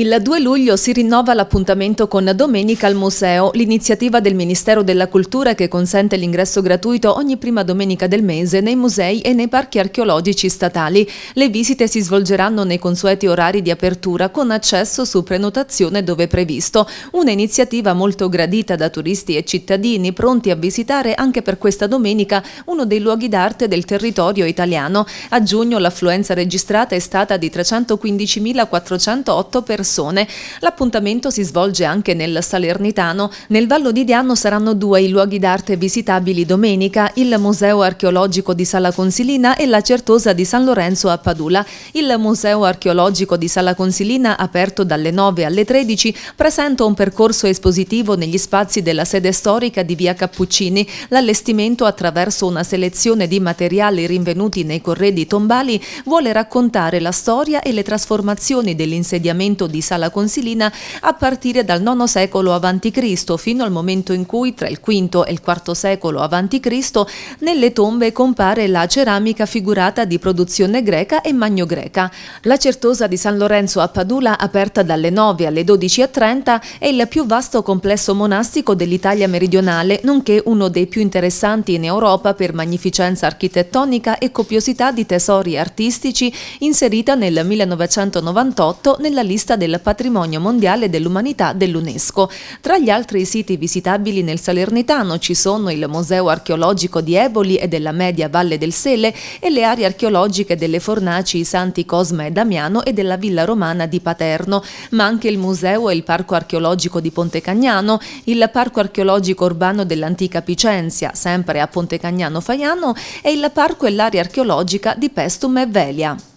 Il 2 luglio si rinnova l'appuntamento con Domenica al Museo, l'iniziativa del Ministero della Cultura che consente l'ingresso gratuito ogni prima domenica del mese nei musei e nei parchi archeologici statali. Le visite si svolgeranno nei consueti orari di apertura con accesso su prenotazione dove previsto. Un'iniziativa molto gradita da turisti e cittadini pronti a visitare anche per questa domenica uno dei luoghi d'arte del territorio italiano. A giugno l'affluenza registrata è stata di 315.408 persone persone. L'appuntamento si svolge anche nel Salernitano. Nel Vallo di Diano saranno due i luoghi d'arte visitabili domenica, il Museo Archeologico di Sala Consilina e la Certosa di San Lorenzo a Padula. Il Museo Archeologico di Sala Consilina, aperto dalle 9 alle 13, presenta un percorso espositivo negli spazi della sede storica di Via Cappuccini, l'allestimento attraverso una selezione di materiali rinvenuti nei corredi tombali vuole raccontare la storia e le trasformazioni dell'insediamento di di Sala Consilina a partire dal IX secolo a.C. fino al momento in cui tra il V e il IV secolo a.C. nelle tombe compare la ceramica figurata di produzione greca e magno-greca. La certosa di San Lorenzo a Padula, aperta dalle 9 alle 12.30, è il più vasto complesso monastico dell'Italia meridionale, nonché uno dei più interessanti in Europa per magnificenza architettonica e copiosità di tesori artistici inserita nel 1998 nella lista del patrimonio mondiale dell'umanità dell'UNESCO. Tra gli altri siti visitabili nel Salernitano ci sono il Museo archeologico di Eboli e della media Valle del Sele e le aree archeologiche delle Fornaci Santi Cosma e Damiano e della Villa Romana di Paterno, ma anche il museo e il parco archeologico di Pontecagnano, il parco archeologico urbano dell'antica Picenzia, sempre a Pontecagnano Faiano, e il parco e l'area archeologica di Pestum e Velia.